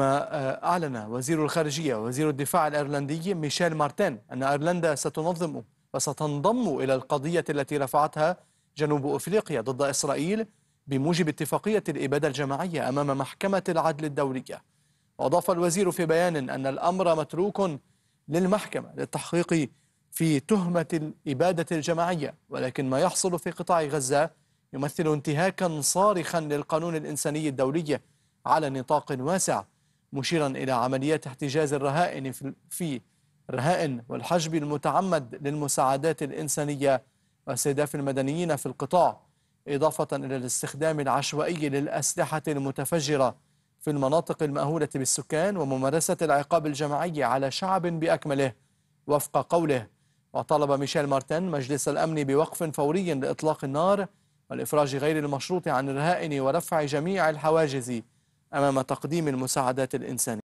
ما آه، أعلن وزير الخارجية وزير الدفاع الأيرلندي ميشيل مارتين أن أيرلندا ستنظم وستنضم إلى القضية التي رفعتها جنوب أفريقيا ضد إسرائيل بموجب اتفاقية الإبادة الجماعية أمام محكمة العدل الدولية وأضاف الوزير في بيان أن الأمر متروك للمحكمة للتحقيق في تهمة الإبادة الجماعية ولكن ما يحصل في قطاع غزة يمثل انتهاكا صارخا للقانون الإنساني الدولي على نطاق واسع مشيرا إلى عمليات احتجاز الرهائن في الرهائن والحجب المتعمد للمساعدات الإنسانية واستهداف المدنيين في القطاع إضافة إلى الاستخدام العشوائي للأسلحة المتفجرة في المناطق المأهولة بالسكان وممارسة العقاب الجماعي على شعب بأكمله وفق قوله وطلب ميشيل مارتن مجلس الأمن بوقف فوري لإطلاق النار والإفراج غير المشروط عن الرهائن ورفع جميع الحواجز أمام تقديم المساعدات الإنسانية